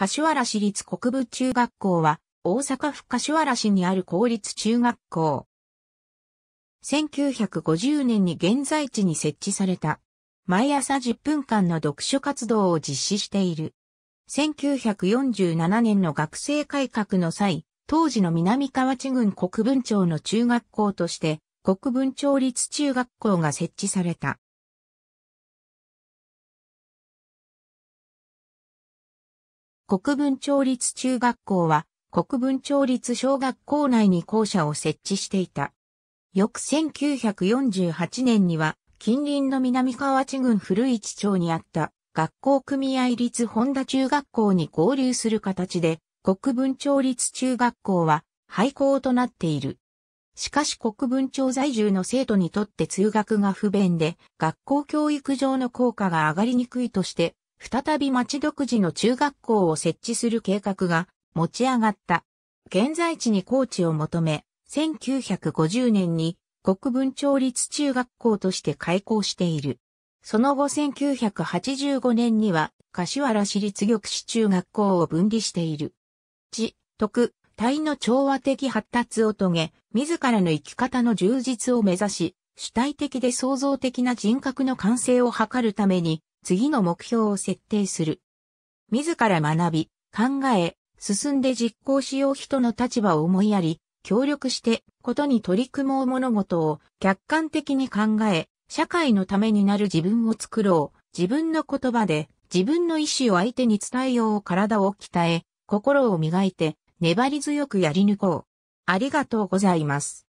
柏原市立国部中学校は、大阪府柏原市にある公立中学校。1950年に現在地に設置された。毎朝10分間の読書活動を実施している。1947年の学生改革の際、当時の南河内郡国分町の中学校として、国分町立中学校が設置された。国分町立中学校は、国分町立小学校内に校舎を設置していた。翌1948年には、近隣の南河内郡古市町にあった学校組合立本田中学校に合流する形で、国分町立中学校は廃校となっている。しかし国分町在住の生徒にとって通学が不便で、学校教育上の効果が上がりにくいとして、再び町独自の中学校を設置する計画が持ち上がった。現在地に高知を求め、1950年に国分町立中学校として開校している。その後1985年には、柏原市立玉市中学校を分離している。地、徳、体の調和的発達を遂げ、自らの生き方の充実を目指し、主体的で創造的な人格の完成を図るために、次の目標を設定する。自ら学び、考え、進んで実行しよう人の立場を思いやり、協力してことに取り組もう物事を客観的に考え、社会のためになる自分を作ろう。自分の言葉で自分の意思を相手に伝えよう体を鍛え、心を磨いて粘り強くやり抜こう。ありがとうございます。